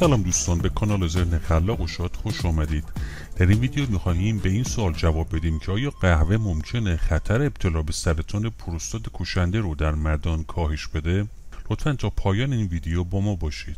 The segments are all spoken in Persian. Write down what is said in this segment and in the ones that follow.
سلام دوستان به کانال ذهن خلاق و شاد خوش آمدید در این ویدیو میخواهیم به این سوال جواب بدیم که آیا قهوه ممکنه خطر ابتلا به سرطان پروستات کشنده رو در مردان کاهش بده لطفا تا پایان این ویدیو با ما باشید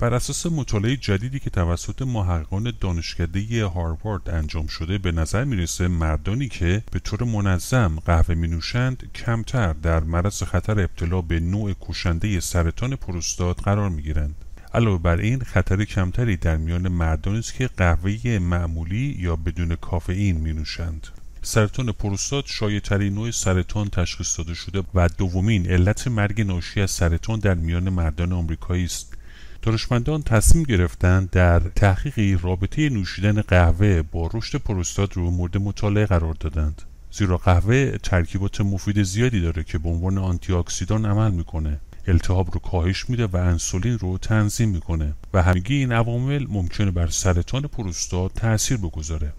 بر اساس مطالعه جدیدی که توسط محققان دانشکده هاروارد انجام شده به نظر میرسه مردانی که به طور منظم قهوه می نوشند کمتر در معرض خطر ابتلا به نوع کشنده سرطان پروستات قرار می گیرند. علاوه بر این خطر کمتری در میان مردان است که قهوه معمولی یا بدون کافئین می نوشند سرطان پروستات ترین نوع سرطان تشخیص داده شده و دومین علت مرگ ناشی از سرطان در میان مردان آمریکایی است دانشمندان تصمیم گرفتند در تحقیقی رابطه نوشیدن قهوه با رشد پروستات رو مورد مطالعه قرار دادند زیرا قهوه ترکیبات مفید زیادی داره که به عنوان آنتی عمل میکنه التهاب رو کاهش میده و انسولین رو تنظیم میکنه و همگی این عوامل ممکنه بر سرطان پروستات تاثیر بگذاره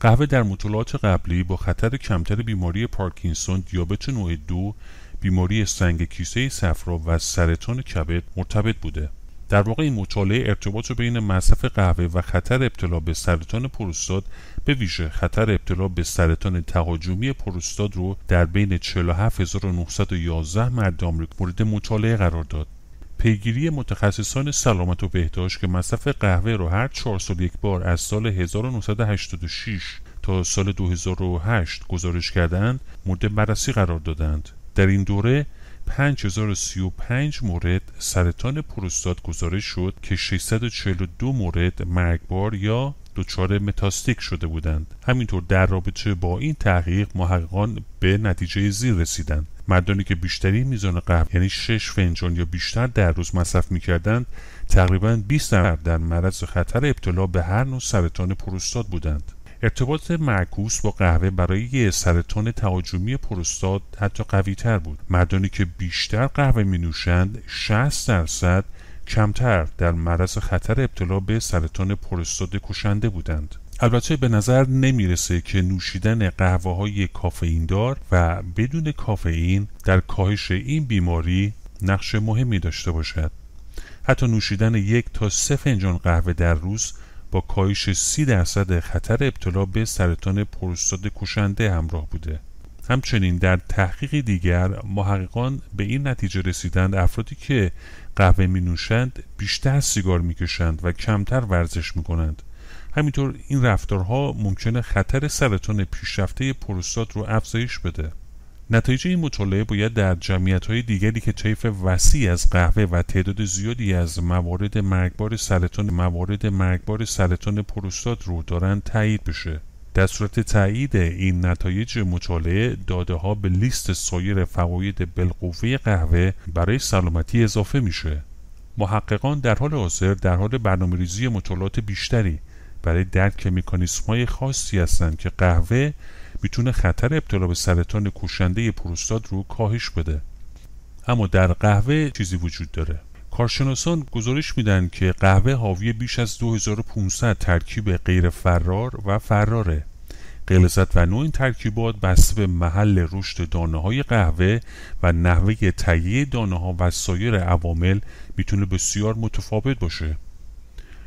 قهوه در مطالعات قبلی با خطر کمتر بیماری پارکینسون دیابت نوع دو بیماری سنگ کیسه صفرا و سرطان کبد مرتبط بوده در واقع این مطالعه ارتباط رو بین مصرف قهوه و خطر ابتلا به سرطان پروستاد به ویژه خطر ابتلا به سرطان تهاجمی پروستاد رو در بین 47911 مرد آمریکا مورد مطالعه قرار داد. پیگیری متخصصان سلامت و بهداشت که مصرف قهوه رو هر چهار سال یک بار از سال 1986 تا سال 2008 گزارش کردند مورد بررسی قرار دادند. در این دوره 5035 مورد سرطان پروستات گزارش شد که 642 مورد مرگبار یا دچار متاستیک شده بودند همینطور در رابطه با این تحقیق محققان به نتیجه زیر رسیدند مردانی که بیشتری میزان قبل یعنی 6 فنجان یا بیشتر در روز مصرف میکردند تقریبا 20 در معرض خطر ابتلا به هر نوع سرطان پروستات بودند ارتباط معکوس با قهوه برای سرطان تهاجمی پروستات حتی قوی تر بود مردانی که بیشتر قهوه می نوشند 60 درصد کمتر در معرض خطر ابتلا به سرطان پروستات کشنده بودند البته به نظر نمیرسه که نوشیدن قهوه های کافئین دار و بدون کافئین در کاهش این بیماری نقش مهمی داشته باشد حتی نوشیدن یک تا سه فنجان قهوه در روز با کاهش 30 درصد خطر ابتلا به سرطان پروستاد کشنده همراه بوده همچنین در تحقیق دیگر محققان به این نتیجه رسیدند افرادی که قهوه می نوشند بیشتر سیگار می کشند و کمتر ورزش می کنند همینطور این رفتارها ممکنه خطر سرطان پیشرفته پروستات رو افزایش بده نتایج این مطالعه باید در های دیگری که طیف وسیع از قهوه و تعداد زیادی از موارد مرگبار سرطان موارد مرگبار سرطان پروستات رو دارند تایید بشه. در صورت تایید این نتایج مطالعه داده ها به لیست سایر فواید بالقوه قهوه برای سلامتی اضافه میشه. محققان در حال حاضر در حال برنامه‌ریزی مطالعات بیشتری برای درک های خاصی هستند که قهوه میتونه خطر ابتلا به سرطان کشنده پروستاد رو کاهش بده اما در قهوه چیزی وجود داره کارشناسان گزارش میدن که قهوه حاوی بیش از 2500 ترکیب غیر فرار و فراره غلظت و نوع این ترکیبات بسته به محل رشد دانه های قهوه و نحوه تهیه دانه ها و سایر عوامل میتونه بسیار متفاوت باشه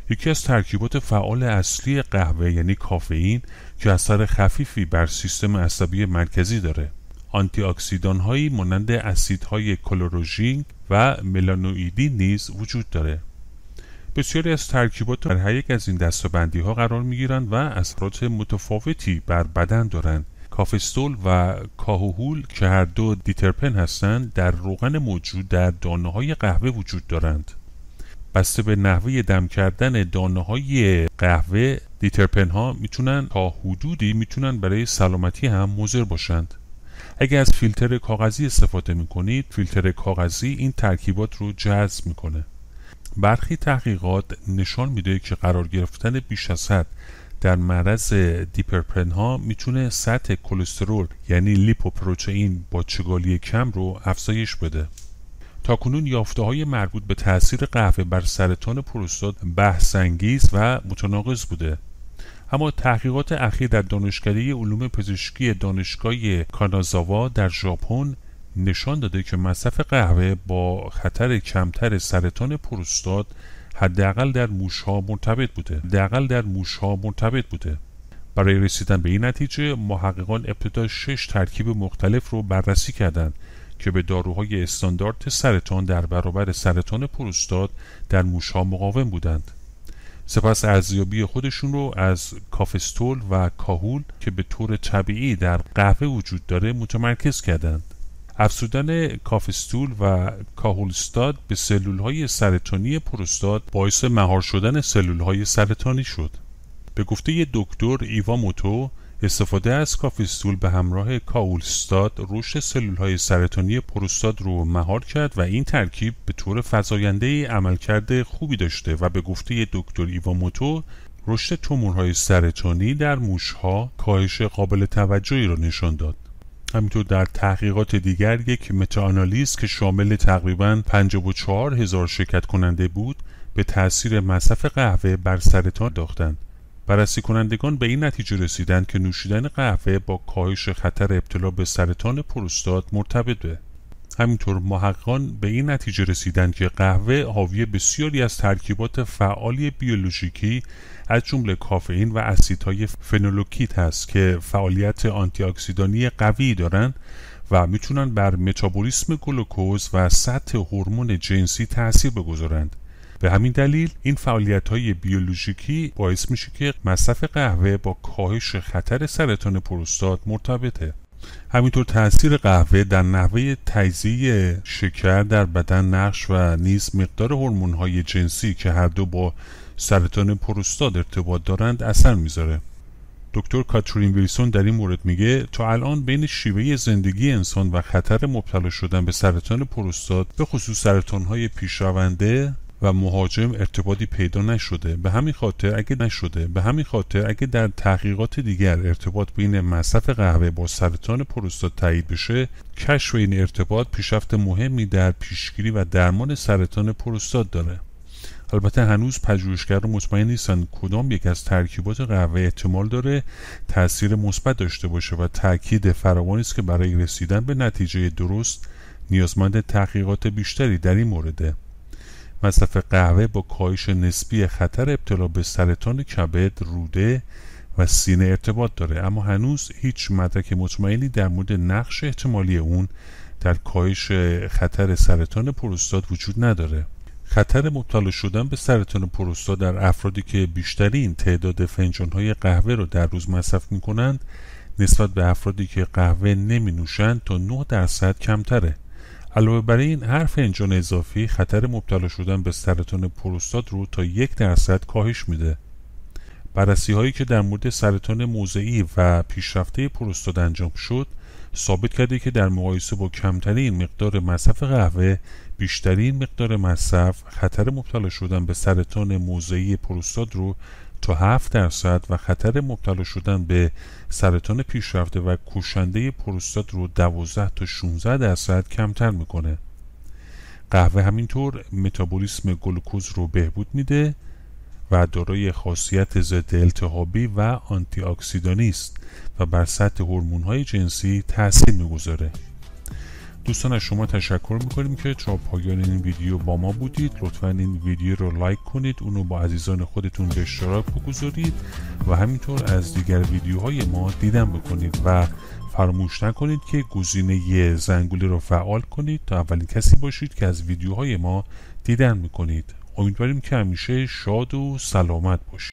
یکی از ترکیبات فعال اصلی قهوه یعنی کافئین که اثر خفیفی بر سیستم عصبی مرکزی داره آنتی اکسیدان هایی مانند اسیدهای کلوروژین و ملانوئیدی نیز وجود داره بسیاری از ترکیبات در هر یک از این دستبندی ها قرار می گیرند و اثرات متفاوتی بر بدن دارند کافستول و کاهوهول که هر دو دیترپن هستند در روغن موجود در دانه های قهوه وجود دارند بسته به نحوه دم کردن دانه های قهوه دیترپن ها میتونن تا حدودی میتونن برای سلامتی هم مضر باشند اگر از فیلتر کاغذی استفاده میکنید فیلتر کاغذی این ترکیبات رو جذب میکنه برخی تحقیقات نشان میده که قرار گرفتن بیش از حد در معرض دیپرپن ها میتونه سطح کلسترول یعنی لیپوپروتئین با چگالی کم رو افزایش بده تاکنون یافته های مربوط به تاثیر قهوه بر سرطان پروستات بحثانگیز و متناقض بوده اما تحقیقات اخیر در دانشکده علوم پزشکی دانشگاه کانازاوا در ژاپن نشان داده که مصرف قهوه با خطر کمتر سرطان پروستات حداقل در موشها مرتبط بوده حداقل در موشها مرتبط بوده برای رسیدن به این نتیجه محققان ابتدا شش ترکیب مختلف رو بررسی کردند که به داروهای استاندارد سرطان در برابر سرطان پروستاد در موشها مقاوم بودند سپس ارزیابی خودشون رو از کافستول و کاهول که به طور طبیعی در قهوه وجود داره متمرکز کردند افزودن کافستول و کاهولستاد به سلول های سرطانی پروستاد باعث مهار شدن سلول های سرطانی شد به گفته دکتر ایوا موتو استفاده از کافیستول به همراه کاولستاد رشد سلول های سرطانی پروستاد رو مهار کرد و این ترکیب به طور فضاینده ای عملکرد خوبی داشته و به گفته دکتر ایواموتو رشد تومورهای سرطانی در موشها کاهش قابل توجهی را نشان داد همینطور در تحقیقات دیگر یک متاانالیز که شامل تقریبا 54 هزار شرکت کننده بود به تاثیر مصرف قهوه بر سرطان داختند بررسی کنندگان به این نتیجه رسیدند که نوشیدن قهوه با کاهش خطر ابتلا به سرطان پروستات مرتبطه. همینطور محققان به این نتیجه رسیدند که قهوه حاوی بسیاری از ترکیبات فعالی بیولوژیکی از جمله کافئین و اسیدهای فنولوکیت هست که فعالیت آنتیاکسیدانی قوی دارند و میتونن بر متابولیسم گلوکوز و سطح هورمون جنسی تاثیر بگذارند. به همین دلیل این فعالیت های بیولوژیکی باعث میشه که مصرف قهوه با کاهش خطر سرطان پروستات مرتبطه همینطور تاثیر قهوه در نحوه تجزیه شکر در بدن نقش و نیز مقدار هورمون های جنسی که هر دو با سرطان پروستات ارتباط دارند اثر میذاره دکتر کاترین ویلسون در این مورد میگه تا الان بین شیوه زندگی انسان و خطر مبتلا شدن به سرطان پروستات به خصوص سرطان های پیشرونده و مهاجم ارتباطی پیدا نشده به همین خاطر اگه نشده به همین خاطر اگه در تحقیقات دیگر ارتباط بین مصرف قهوه با سرطان پروستات تایید بشه کشف این ارتباط پیشرفت مهمی در پیشگیری و درمان سرطان پروستات داره البته هنوز پژوهشگران مطمئن نیستن کدام یک از ترکیبات قهوه احتمال داره تاثیر مثبت داشته باشه و تاکید فراوانی است که برای رسیدن به نتیجه درست نیازمند تحقیقات بیشتری در این مورده مصرف قهوه با کاهش نسبی خطر ابتلا به سرطان کبد، روده و سینه ارتباط داره اما هنوز هیچ مدرک مطمئنی در مورد نقش احتمالی اون در کاهش خطر سرطان پروستاد وجود نداره خطر مبتلا شدن به سرطان پروستاد در افرادی که بیشترین تعداد فنجانهای قهوه رو در روز مصرف میکنند نسبت به افرادی که قهوه نمی نوشند تا 9 درصد کمتره علاوه بر این هر فنجان اضافی خطر مبتلا شدن به سرطان پروستات رو تا یک درصد کاهش میده بررسی هایی که در مورد سرطان موضعی و پیشرفته پروستات انجام شد ثابت کرده که در مقایسه با کمترین مقدار مصرف قهوه بیشترین مقدار مصرف خطر مبتلا شدن به سرطان موضعی پروستات رو تا 7 درصد و خطر مبتلا شدن به سرطان پیشرفته و کوشنده پروستات رو 12 تا 16 درصد کمتر میکنه قهوه همینطور متابولیسم گلوکوز رو بهبود میده و دارای خاصیت ضد التهابی و آنتی است و بر سطح هورمون‌های جنسی تاثیر میگذاره دوستان از شما تشکر میکنیم که تا پایان این ویدیو با ما بودید لطفا این ویدیو رو لایک کنید اونو با عزیزان خودتون به اشتراک بگذارید و همینطور از دیگر ویدیوهای ما دیدن بکنید و فراموش نکنید که گزینه زنگوله رو فعال کنید تا اولین کسی باشید که از ویدیوهای ما دیدن میکنید امیدواریم که همیشه شاد و سلامت باشید